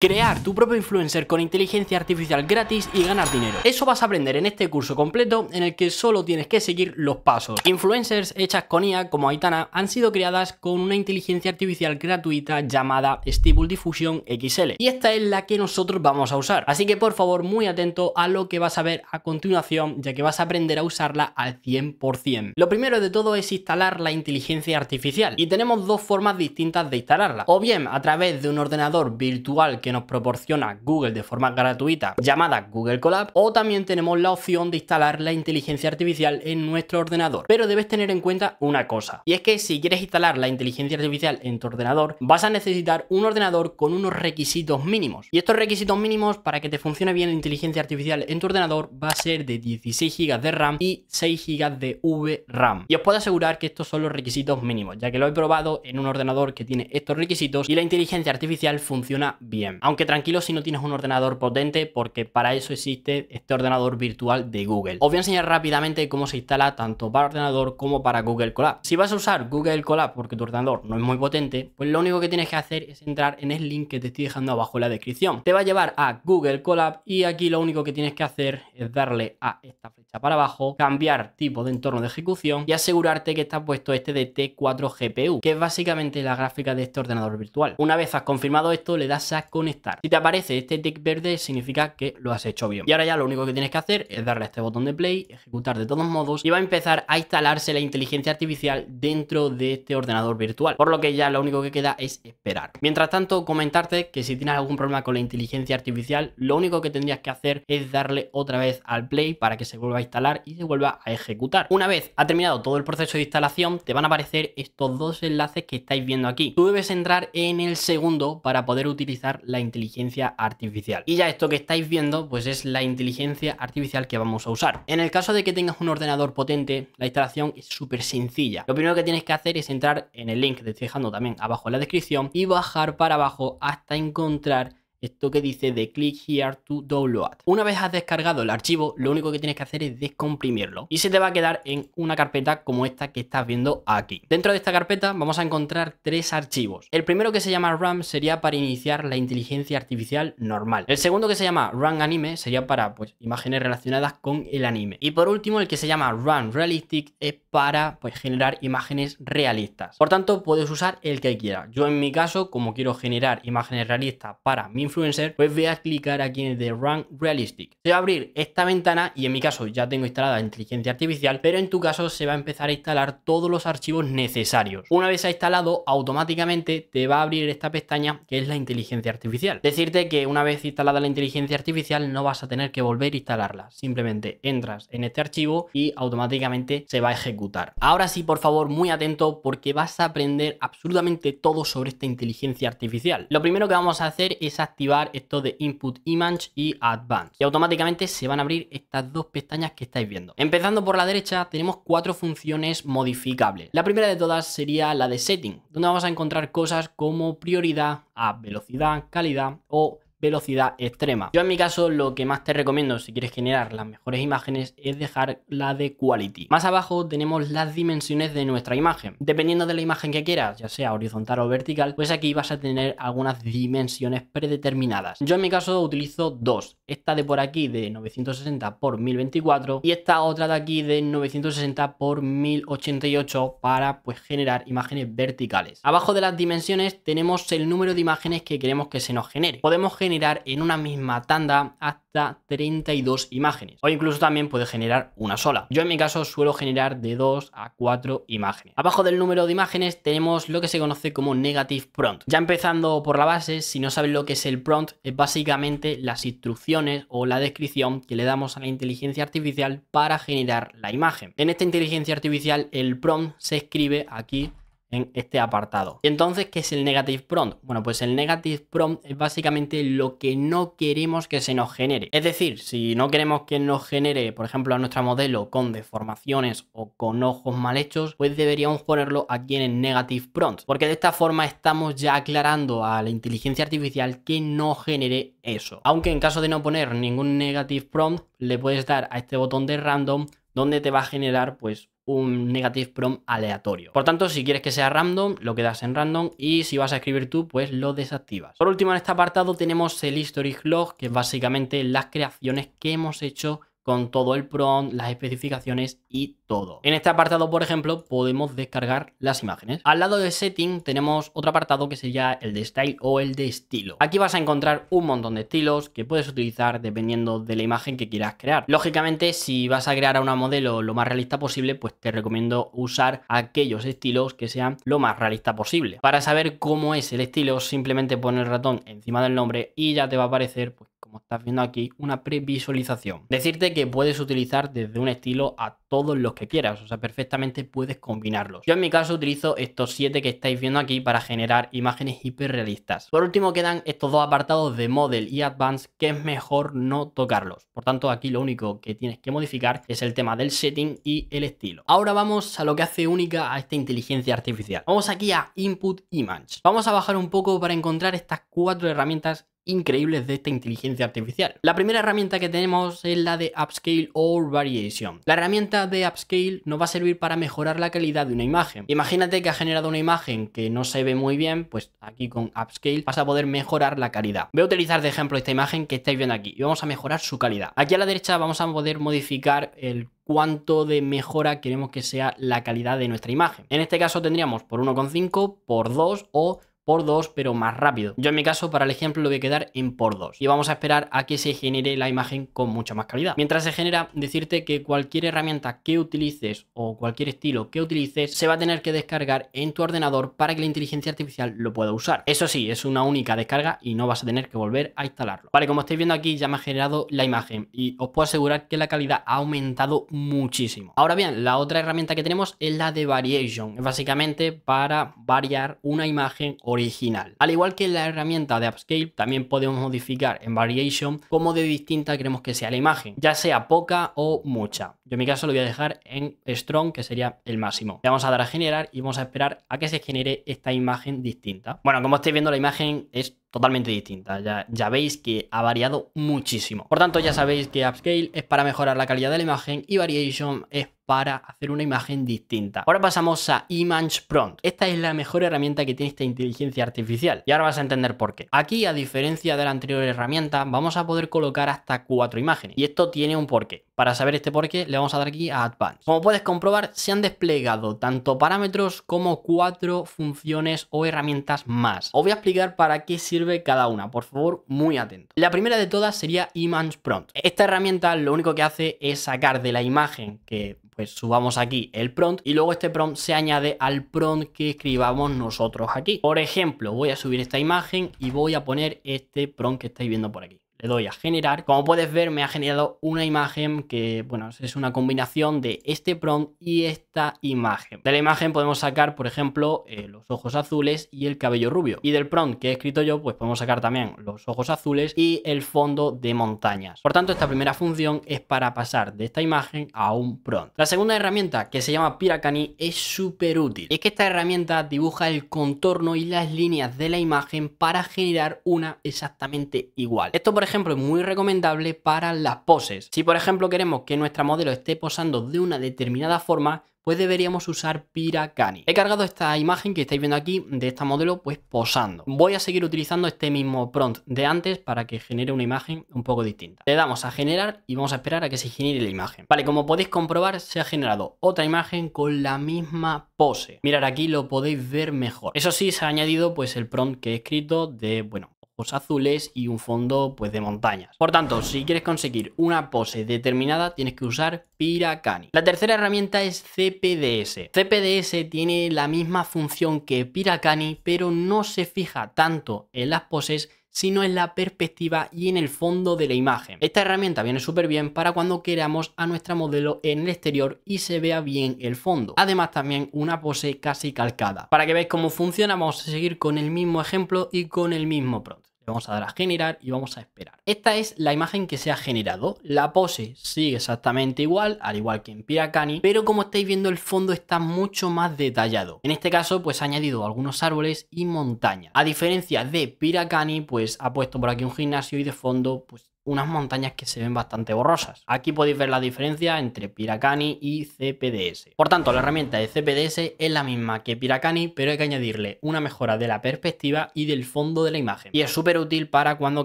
Crear tu propio influencer con inteligencia artificial gratis y ganar dinero. Eso vas a aprender en este curso completo en el que solo tienes que seguir los pasos. Influencers hechas con IA como Aitana han sido creadas con una inteligencia artificial gratuita llamada Stable Diffusion XL y esta es la que nosotros vamos a usar. Así que por favor muy atento a lo que vas a ver a continuación ya que vas a aprender a usarla al 100%. Lo primero de todo es instalar la inteligencia artificial y tenemos dos formas distintas de instalarla. O bien a través de un ordenador virtual que nos proporciona Google de forma gratuita llamada Google Colab o también tenemos la opción de instalar la inteligencia artificial en nuestro ordenador. Pero debes tener en cuenta una cosa y es que si quieres instalar la inteligencia artificial en tu ordenador vas a necesitar un ordenador con unos requisitos mínimos y estos requisitos mínimos para que te funcione bien la inteligencia artificial en tu ordenador va a ser de 16 GB de RAM y 6 GB de VRAM. Y os puedo asegurar que estos son los requisitos mínimos, ya que lo he probado en un ordenador que tiene estos requisitos y la inteligencia artificial funciona bien. Aunque tranquilo si no tienes un ordenador potente porque para eso existe este ordenador virtual de Google. Os voy a enseñar rápidamente cómo se instala tanto para ordenador como para Google Colab. Si vas a usar Google Colab porque tu ordenador no es muy potente, pues lo único que tienes que hacer es entrar en el link que te estoy dejando abajo en la descripción. Te va a llevar a Google Colab y aquí lo único que tienes que hacer es darle a esta flecha para abajo, cambiar tipo de entorno de ejecución y asegurarte que está puesto este de T4 GPU, que es básicamente la gráfica de este ordenador virtual. Una vez has confirmado esto, le das a conectar estar Si te aparece este tick verde, significa que lo has hecho bien. Y ahora ya lo único que tienes que hacer es darle a este botón de play, ejecutar de todos modos, y va a empezar a instalarse la inteligencia artificial dentro de este ordenador virtual. Por lo que ya lo único que queda es esperar. Mientras tanto, comentarte que si tienes algún problema con la inteligencia artificial, lo único que tendrías que hacer es darle otra vez al play para que se vuelva a instalar y se vuelva a ejecutar. Una vez ha terminado todo el proceso de instalación, te van a aparecer estos dos enlaces que estáis viendo aquí. Tú debes entrar en el segundo para poder utilizar la inteligencia artificial. Y ya esto que estáis viendo, pues es la inteligencia artificial que vamos a usar. En el caso de que tengas un ordenador potente, la instalación es súper sencilla. Lo primero que tienes que hacer es entrar en el link que te estoy dejando también abajo en la descripción y bajar para abajo hasta encontrar esto que dice de click here to download. Una vez has descargado el archivo, lo único que tienes que hacer es descomprimirlo y se te va a quedar en una carpeta como esta que estás viendo aquí. Dentro de esta carpeta vamos a encontrar tres archivos. El primero que se llama RAM sería para iniciar la inteligencia artificial normal. El segundo que se llama RAM anime sería para pues imágenes relacionadas con el anime. Y por último el que se llama RAM realistic es para pues generar imágenes realistas. Por tanto, puedes usar el que quieras. Yo en mi caso, como quiero generar imágenes realistas para mi influencer, pues voy a clicar aquí en el de Run Realistic. Se va a abrir esta ventana y en mi caso ya tengo instalada inteligencia artificial, pero en tu caso se va a empezar a instalar todos los archivos necesarios. Una vez ha instalado, automáticamente te va a abrir esta pestaña que es la inteligencia artificial. Decirte que una vez instalada la inteligencia artificial no vas a tener que volver a instalarla, simplemente entras en este archivo y automáticamente se va a ejecutar. Ahora sí, por favor, muy atento porque vas a aprender absolutamente todo sobre esta inteligencia artificial. Lo primero que vamos a hacer es activar activar esto de Input Image y Advanced. Y automáticamente se van a abrir estas dos pestañas que estáis viendo. Empezando por la derecha tenemos cuatro funciones modificables. La primera de todas sería la de Setting, donde vamos a encontrar cosas como prioridad, a velocidad, calidad o velocidad extrema. Yo en mi caso lo que más te recomiendo si quieres generar las mejores imágenes es dejar la de quality. Más abajo tenemos las dimensiones de nuestra imagen. Dependiendo de la imagen que quieras, ya sea horizontal o vertical, pues aquí vas a tener algunas dimensiones predeterminadas. Yo en mi caso utilizo dos. Esta de por aquí de 960 por 1024 y esta otra de aquí de 960 por 1088 para pues generar imágenes verticales. Abajo de las dimensiones tenemos el número de imágenes que queremos que se nos genere. Podemos generar generar en una misma tanda hasta 32 imágenes o incluso también puede generar una sola. Yo en mi caso suelo generar de 2 a 4 imágenes. Abajo del número de imágenes tenemos lo que se conoce como negative prompt. Ya empezando por la base, si no sabes lo que es el prompt, es básicamente las instrucciones o la descripción que le damos a la inteligencia artificial para generar la imagen. En esta inteligencia artificial el prompt se escribe aquí en este apartado. Y entonces, ¿qué es el negative prompt? Bueno, pues el negative prompt es básicamente lo que no queremos que se nos genere. Es decir, si no queremos que nos genere, por ejemplo, a nuestro modelo con deformaciones o con ojos mal hechos, pues deberíamos ponerlo aquí en el negative prompt, porque de esta forma estamos ya aclarando a la inteligencia artificial que no genere eso. Aunque en caso de no poner ningún negative prompt, le puedes dar a este botón de random donde te va a generar pues un negative prompt aleatorio. Por tanto, si quieres que sea random, lo quedas en random y si vas a escribir tú, pues lo desactivas. Por último, en este apartado tenemos el history log, que es básicamente las creaciones que hemos hecho con todo el prompt, las especificaciones y todo. En este apartado, por ejemplo, podemos descargar las imágenes. Al lado de setting tenemos otro apartado que sería el de style o el de estilo. Aquí vas a encontrar un montón de estilos que puedes utilizar dependiendo de la imagen que quieras crear. Lógicamente, si vas a crear a una modelo lo más realista posible, pues te recomiendo usar aquellos estilos que sean lo más realista posible. Para saber cómo es el estilo, simplemente pon el ratón encima del nombre y ya te va a aparecer pues, como estás viendo aquí, una previsualización. Decirte que puedes utilizar desde un estilo a todos los que quieras, o sea, perfectamente puedes combinarlos. Yo en mi caso utilizo estos siete que estáis viendo aquí para generar imágenes hiperrealistas. Por último quedan estos dos apartados de Model y Advanced que es mejor no tocarlos. Por tanto, aquí lo único que tienes que modificar es el tema del setting y el estilo. Ahora vamos a lo que hace única a esta inteligencia artificial. Vamos aquí a Input Image. Vamos a bajar un poco para encontrar estas cuatro herramientas increíbles de esta inteligencia artificial. La primera herramienta que tenemos es la de Upscale or Variation. La herramienta de Upscale nos va a servir para mejorar la calidad de una imagen. Imagínate que ha generado una imagen que no se ve muy bien, pues aquí con Upscale vas a poder mejorar la calidad. Voy a utilizar de ejemplo esta imagen que estáis viendo aquí y vamos a mejorar su calidad. Aquí a la derecha vamos a poder modificar el cuánto de mejora queremos que sea la calidad de nuestra imagen. En este caso tendríamos por 1,5, por 2 o por 2, pero más rápido. Yo en mi caso, para el ejemplo, lo voy a quedar en por 2 y vamos a esperar a que se genere la imagen con mucha más calidad. Mientras se genera, decirte que cualquier herramienta que utilices o cualquier estilo que utilices se va a tener que descargar en tu ordenador para que la inteligencia artificial lo pueda usar. Eso sí, es una única descarga y no vas a tener que volver a instalarlo. Vale, como estáis viendo aquí ya me ha generado la imagen y os puedo asegurar que la calidad ha aumentado muchísimo. Ahora bien, la otra herramienta que tenemos es la de Variation. Es básicamente para variar una imagen o original. Al igual que la herramienta de Upscale, también podemos modificar en Variation cómo de distinta queremos que sea la imagen, ya sea poca o mucha. Yo en mi caso lo voy a dejar en Strong, que sería el máximo. Le vamos a dar a generar y vamos a esperar a que se genere esta imagen distinta. Bueno, como estáis viendo, la imagen es totalmente distinta. Ya, ya veis que ha variado muchísimo. Por tanto, ya sabéis que Upscale es para mejorar la calidad de la imagen y Variation es para hacer una imagen distinta. Ahora pasamos a Image Prompt. Esta es la mejor herramienta que tiene esta inteligencia artificial y ahora vas a entender por qué. Aquí, a diferencia de la anterior herramienta, vamos a poder colocar hasta cuatro imágenes y esto tiene un porqué. Para saber este porqué le vamos a dar aquí a Advanced. Como puedes comprobar, se han desplegado tanto parámetros como cuatro funciones o herramientas más. Os voy a explicar para qué sirve cada una, por favor, muy atento. La primera de todas sería Image Prompt. Esta herramienta lo único que hace es sacar de la imagen que pues subamos aquí el prompt y luego este prompt se añade al prompt que escribamos nosotros aquí. Por ejemplo, voy a subir esta imagen y voy a poner este prompt que estáis viendo por aquí le doy a generar. Como puedes ver, me ha generado una imagen que, bueno, es una combinación de este prompt y esta imagen. De la imagen podemos sacar, por ejemplo, eh, los ojos azules y el cabello rubio. Y del prompt que he escrito yo, pues podemos sacar también los ojos azules y el fondo de montañas. Por tanto, esta primera función es para pasar de esta imagen a un prompt. La segunda herramienta, que se llama Piracani, es súper útil. Es que esta herramienta dibuja el contorno y las líneas de la imagen para generar una exactamente igual. Esto, por ejemplo, es muy recomendable para las poses. Si por ejemplo queremos que nuestra modelo esté posando de una determinada forma, pues deberíamos usar piracani He cargado esta imagen que estáis viendo aquí de esta modelo pues posando. Voy a seguir utilizando este mismo prompt de antes para que genere una imagen un poco distinta. Le damos a generar y vamos a esperar a que se genere la imagen. Vale, como podéis comprobar se ha generado otra imagen con la misma pose. Mirar aquí lo podéis ver mejor. Eso sí, se ha añadido pues el prompt que he escrito de, bueno, azules y un fondo pues de montañas. Por tanto, si quieres conseguir una pose determinada tienes que usar Piracani. La tercera herramienta es CPDS. CPDS tiene la misma función que Piracani, pero no se fija tanto en las poses sino en la perspectiva y en el fondo de la imagen. Esta herramienta viene súper bien para cuando queramos a nuestra modelo en el exterior y se vea bien el fondo. Además también una pose casi calcada. Para que veáis cómo funciona vamos a seguir con el mismo ejemplo y con el mismo prompt vamos a dar a generar y vamos a esperar. Esta es la imagen que se ha generado. La pose sigue exactamente igual, al igual que en Piracani. pero como estáis viendo el fondo está mucho más detallado. En este caso pues ha añadido algunos árboles y montaña. A diferencia de Piracani, pues ha puesto por aquí un gimnasio y de fondo pues unas montañas que se ven bastante borrosas. Aquí podéis ver la diferencia entre Piracani y CPDS. Por tanto, la herramienta de CPDS es la misma que Piracani, pero hay que añadirle una mejora de la perspectiva y del fondo de la imagen. Y es súper útil para cuando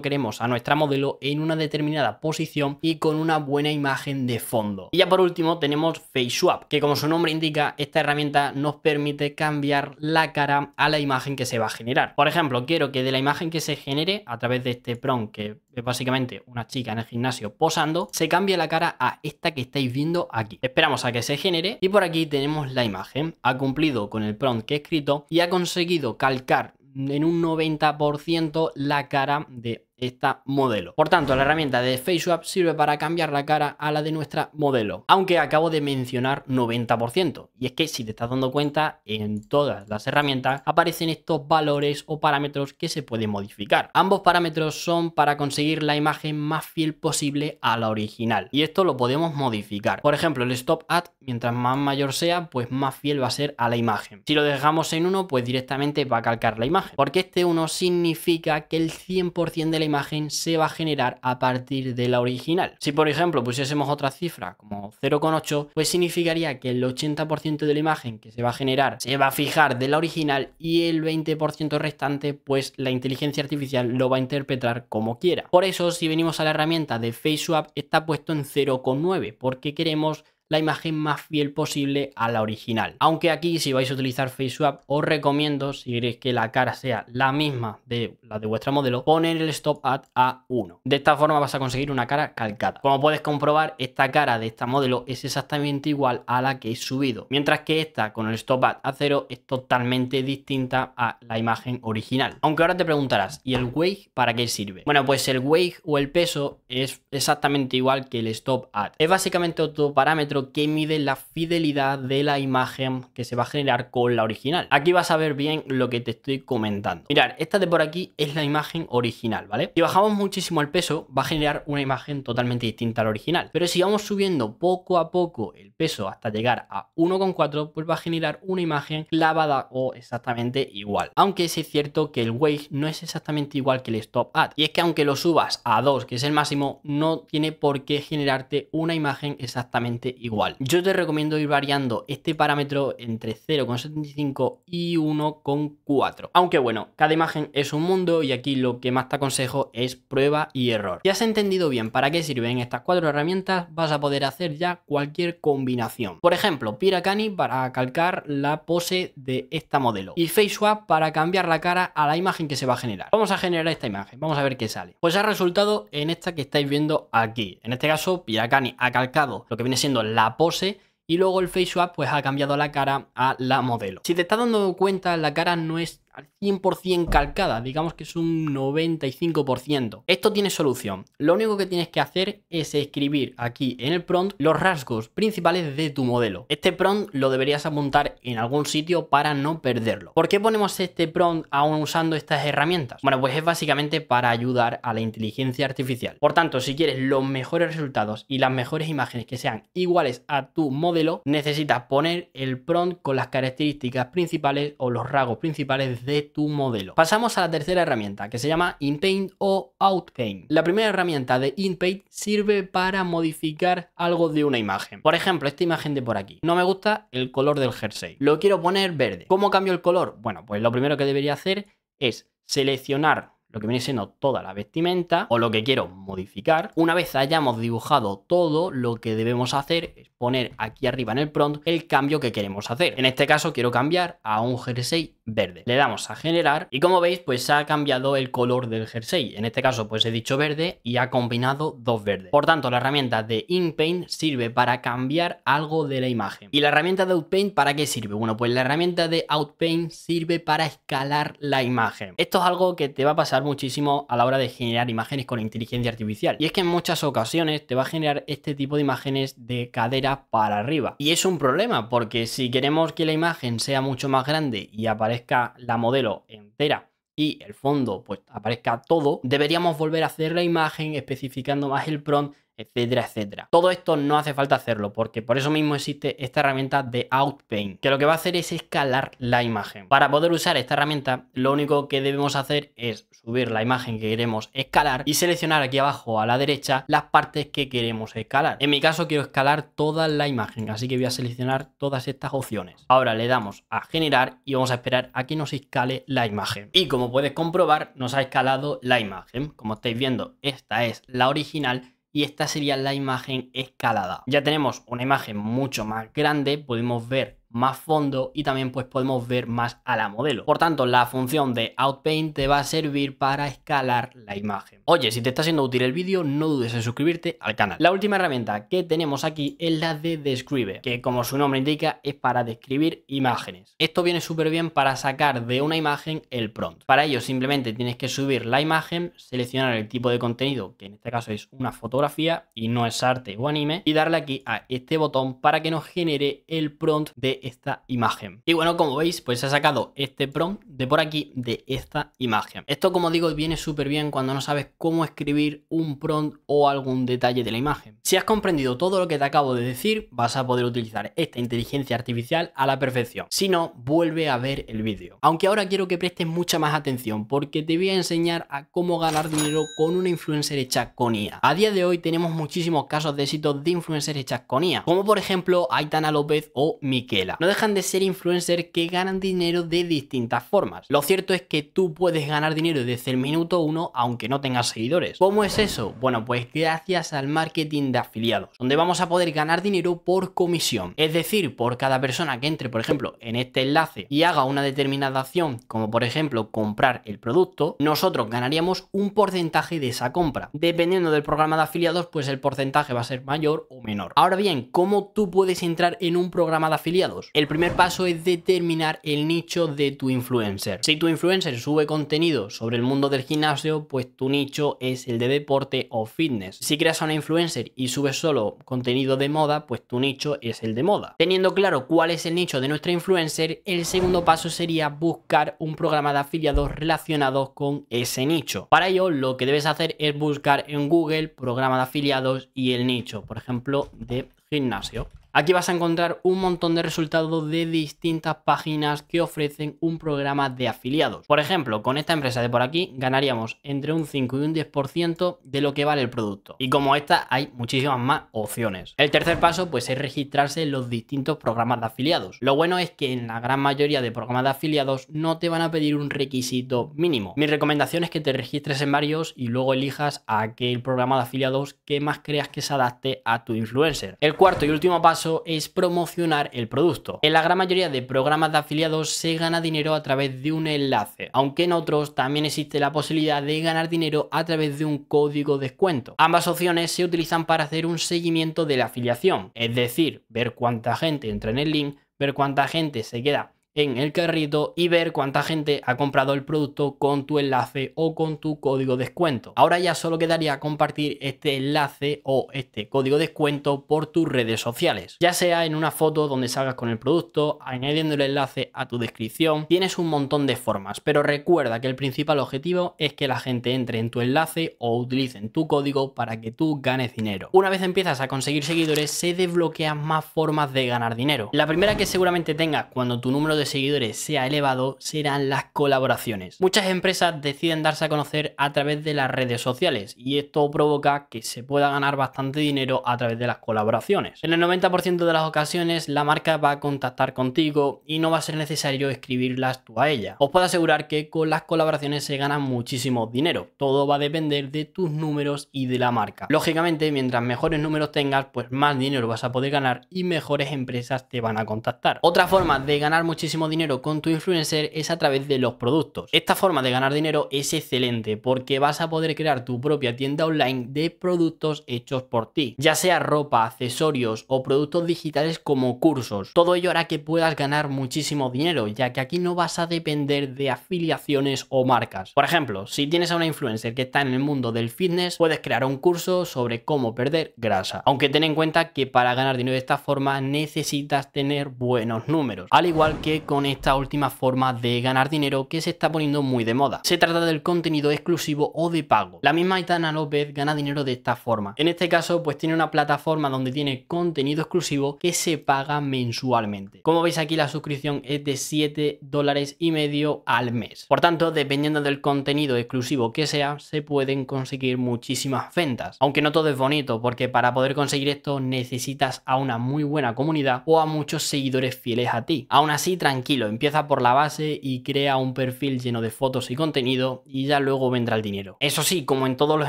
queremos a nuestra modelo en una determinada posición y con una buena imagen de fondo. Y ya por último tenemos FaceSwap, que como su nombre indica, esta herramienta nos permite cambiar la cara a la imagen que se va a generar. Por ejemplo, quiero que de la imagen que se genere a través de este prompt que es básicamente una chica en el gimnasio posando, se cambia la cara a esta que estáis viendo aquí. Esperamos a que se genere y por aquí tenemos la imagen. Ha cumplido con el prompt que he escrito y ha conseguido calcar en un 90% la cara de esta modelo. Por tanto, la herramienta de Facewap sirve para cambiar la cara a la de nuestra modelo, aunque acabo de mencionar 90%. Y es que si te estás dando cuenta, en todas las herramientas aparecen estos valores o parámetros que se pueden modificar. Ambos parámetros son para conseguir la imagen más fiel posible a la original. Y esto lo podemos modificar. Por ejemplo, el stop at, mientras más mayor sea, pues más fiel va a ser a la imagen. Si lo dejamos en 1, pues directamente va a calcar la imagen. Porque este 1 significa que el 100% de la imagen se va a generar a partir de la original. Si por ejemplo pusiésemos otra cifra como 0,8, pues significaría que el 80% de la imagen que se va a generar se va a fijar de la original y el 20% restante pues la inteligencia artificial lo va a interpretar como quiera. Por eso si venimos a la herramienta de FaceSwap está puesto en 0,9 porque queremos la imagen más fiel posible a la original. Aunque aquí si vais a utilizar FaceSwap os recomiendo, si queréis que la cara sea la misma de la de vuestra modelo, poner el stop at a 1. De esta forma vas a conseguir una cara calcada. Como puedes comprobar, esta cara de esta modelo es exactamente igual a la que he subido, mientras que esta con el stop at a 0 es totalmente distinta a la imagen original. Aunque ahora te preguntarás, ¿y el wake para qué sirve? Bueno, pues el wake o el peso es exactamente igual que el stop at. Es básicamente otro parámetro que mide la fidelidad de la imagen que se va a generar con la original. Aquí vas a ver bien lo que te estoy comentando. Mirar, esta de por aquí es la imagen original, ¿vale? Si bajamos muchísimo el peso, va a generar una imagen totalmente distinta a la original. Pero si vamos subiendo poco a poco el peso hasta llegar a 1,4, pues va a generar una imagen clavada o exactamente igual. Aunque sí es cierto que el weight no es exactamente igual que el stop at. Y es que aunque lo subas a 2, que es el máximo, no tiene por qué generarte una imagen exactamente igual igual. Yo te recomiendo ir variando este parámetro entre 0,75 y 1,4. Aunque bueno, cada imagen es un mundo y aquí lo que más te aconsejo es prueba y error. Si has entendido bien para qué sirven estas cuatro herramientas, vas a poder hacer ya cualquier combinación. Por ejemplo, Piracani para calcar la pose de esta modelo y FaceSwap para cambiar la cara a la imagen que se va a generar. Vamos a generar esta imagen, vamos a ver qué sale. Pues ha resultado en esta que estáis viendo aquí. En este caso, Piracani ha calcado lo que viene siendo la pose y luego el face pues ha cambiado la cara a la modelo. Si te estás dando cuenta, la cara no es al 100% calcada, digamos que es un 95%. Esto tiene solución. Lo único que tienes que hacer es escribir aquí en el prompt los rasgos principales de tu modelo. Este prompt lo deberías apuntar en algún sitio para no perderlo. ¿Por qué ponemos este prompt aún usando estas herramientas? Bueno, pues es básicamente para ayudar a la inteligencia artificial. Por tanto, si quieres los mejores resultados y las mejores imágenes que sean iguales a tu modelo, necesitas poner el prompt con las características principales o los rasgos principales de de tu modelo. Pasamos a la tercera herramienta que se llama InPaint o OutPaint. La primera herramienta de InPaint sirve para modificar algo de una imagen. Por ejemplo, esta imagen de por aquí. No me gusta el color del jersey. Lo quiero poner verde. ¿Cómo cambio el color? Bueno, pues lo primero que debería hacer es seleccionar lo que viene siendo toda la vestimenta o lo que quiero modificar. Una vez hayamos dibujado todo, lo que debemos hacer es poner aquí arriba en el prompt el cambio que queremos hacer. En este caso quiero cambiar a un jersey verde. Le damos a generar y como veis pues ha cambiado el color del jersey. En este caso pues he dicho verde y ha combinado dos verdes. Por tanto la herramienta de InPaint sirve para cambiar algo de la imagen. ¿Y la herramienta de OutPaint para qué sirve? Bueno pues la herramienta de OutPaint sirve para escalar la imagen. Esto es algo que te va a pasar muchísimo a la hora de generar imágenes con inteligencia artificial. Y es que en muchas ocasiones te va a generar este tipo de imágenes de cadera para arriba. Y es un problema porque si queremos que la imagen sea mucho más grande y aparezca la modelo entera y el fondo pues aparezca todo, deberíamos volver a hacer la imagen especificando más el prompt etcétera, etcétera. Todo esto no hace falta hacerlo porque por eso mismo existe esta herramienta de Outpaint, que lo que va a hacer es escalar la imagen. Para poder usar esta herramienta, lo único que debemos hacer es subir la imagen que queremos escalar y seleccionar aquí abajo a la derecha las partes que queremos escalar. En mi caso quiero escalar toda la imagen, así que voy a seleccionar todas estas opciones. Ahora le damos a generar y vamos a esperar a que nos escale la imagen. Y como puedes comprobar, nos ha escalado la imagen. Como estáis viendo, esta es la original y esta sería la imagen escalada. Ya tenemos una imagen mucho más grande, podemos ver más fondo y también pues podemos ver más a la modelo. Por tanto, la función de Outpaint te va a servir para escalar la imagen. Oye, si te está siendo útil el vídeo, no dudes en suscribirte al canal. La última herramienta que tenemos aquí es la de Describe, que como su nombre indica es para describir imágenes. Esto viene súper bien para sacar de una imagen el prompt. Para ello simplemente tienes que subir la imagen, seleccionar el tipo de contenido, que en este caso es una fotografía y no es arte o anime, y darle aquí a este botón para que nos genere el prompt de esta imagen. Y bueno, como veis, pues se ha sacado este prompt de por aquí de esta imagen. Esto, como digo, viene súper bien cuando no sabes cómo escribir un prompt o algún detalle de la imagen. Si has comprendido todo lo que te acabo de decir, vas a poder utilizar esta inteligencia artificial a la perfección. Si no, vuelve a ver el vídeo. Aunque ahora quiero que prestes mucha más atención porque te voy a enseñar a cómo ganar dinero con una influencer hecha con IA. A día de hoy tenemos muchísimos casos de éxitos de influencers hechas con IA, como por ejemplo Aitana López o Miquela. No dejan de ser influencers que ganan dinero de distintas formas. Lo cierto es que tú puedes ganar dinero desde el minuto uno aunque no tengas seguidores. ¿Cómo es eso? Bueno, pues gracias al marketing de afiliados, donde vamos a poder ganar dinero por comisión. Es decir, por cada persona que entre, por ejemplo, en este enlace y haga una determinada acción, como por ejemplo comprar el producto, nosotros ganaríamos un porcentaje de esa compra. Dependiendo del programa de afiliados, pues el porcentaje va a ser mayor o menor. Ahora bien, ¿cómo tú puedes entrar en un programa de afiliados? El primer paso es determinar el nicho de tu influencer. Si tu influencer sube contenido sobre el mundo del gimnasio, pues tu nicho es el de deporte o fitness. Si creas a una influencer y subes solo contenido de moda, pues tu nicho es el de moda. Teniendo claro cuál es el nicho de nuestra influencer, el segundo paso sería buscar un programa de afiliados relacionados con ese nicho. Para ello, lo que debes hacer es buscar en Google programa de afiliados y el nicho, por ejemplo, de gimnasio. Aquí vas a encontrar un montón de resultados de distintas páginas que ofrecen un programa de afiliados. Por ejemplo, con esta empresa de por aquí ganaríamos entre un 5 y un 10% de lo que vale el producto. Y como esta hay muchísimas más opciones. El tercer paso pues es registrarse en los distintos programas de afiliados. Lo bueno es que en la gran mayoría de programas de afiliados no te van a pedir un requisito mínimo. Mi recomendación es que te registres en varios y luego elijas a aquel programa de afiliados que más creas que se adapte a tu influencer. El cuarto y último paso es promocionar el producto. En la gran mayoría de programas de afiliados se gana dinero a través de un enlace, aunque en otros también existe la posibilidad de ganar dinero a través de un código descuento. Ambas opciones se utilizan para hacer un seguimiento de la afiliación, es decir, ver cuánta gente entra en el link, ver cuánta gente se queda en el carrito y ver cuánta gente ha comprado el producto con tu enlace o con tu código descuento. Ahora ya solo quedaría compartir este enlace o este código descuento por tus redes sociales, ya sea en una foto donde salgas con el producto, añadiendo el enlace a tu descripción, tienes un montón de formas, pero recuerda que el principal objetivo es que la gente entre en tu enlace o utilicen tu código para que tú ganes dinero. Una vez empiezas a conseguir seguidores se desbloquean más formas de ganar dinero. La primera que seguramente tengas cuando tu número de seguidores sea elevado serán las colaboraciones. Muchas empresas deciden darse a conocer a través de las redes sociales y esto provoca que se pueda ganar bastante dinero a través de las colaboraciones. En el 90% de las ocasiones la marca va a contactar contigo y no va a ser necesario escribirlas tú a ella. Os puedo asegurar que con las colaboraciones se gana muchísimo dinero. Todo va a depender de tus números y de la marca. Lógicamente, mientras mejores números tengas, pues más dinero vas a poder ganar y mejores empresas te van a contactar. Otra forma de ganar muchísimo dinero con tu influencer es a través de los productos. Esta forma de ganar dinero es excelente porque vas a poder crear tu propia tienda online de productos hechos por ti, ya sea ropa, accesorios o productos digitales como cursos. Todo ello hará que puedas ganar muchísimo dinero, ya que aquí no vas a depender de afiliaciones o marcas. Por ejemplo, si tienes a una influencer que está en el mundo del fitness, puedes crear un curso sobre cómo perder grasa. Aunque ten en cuenta que para ganar dinero de esta forma necesitas tener buenos números, al igual que con esta última forma de ganar dinero que se está poniendo muy de moda. Se trata del contenido exclusivo o de pago. La misma Itana López gana dinero de esta forma. En este caso, pues tiene una plataforma donde tiene contenido exclusivo que se paga mensualmente. Como veis aquí, la suscripción es de 7 dólares y medio al mes. Por tanto, dependiendo del contenido exclusivo que sea, se pueden conseguir muchísimas ventas. Aunque no todo es bonito, porque para poder conseguir esto necesitas a una muy buena comunidad o a muchos seguidores fieles a ti. Aún así, tranquilo, empieza por la base y crea un perfil lleno de fotos y contenido y ya luego vendrá el dinero. Eso sí, como en todos los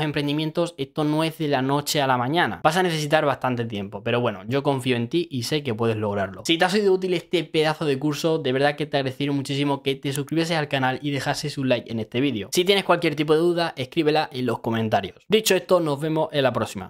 emprendimientos, esto no es de la noche a la mañana. Vas a necesitar bastante tiempo, pero bueno, yo confío en ti y sé que puedes lograrlo. Si te ha sido útil este pedazo de curso, de verdad que te agradecería muchísimo que te suscribieses al canal y dejases un like en este vídeo. Si tienes cualquier tipo de duda, escríbela en los comentarios. Dicho esto, nos vemos en la próxima.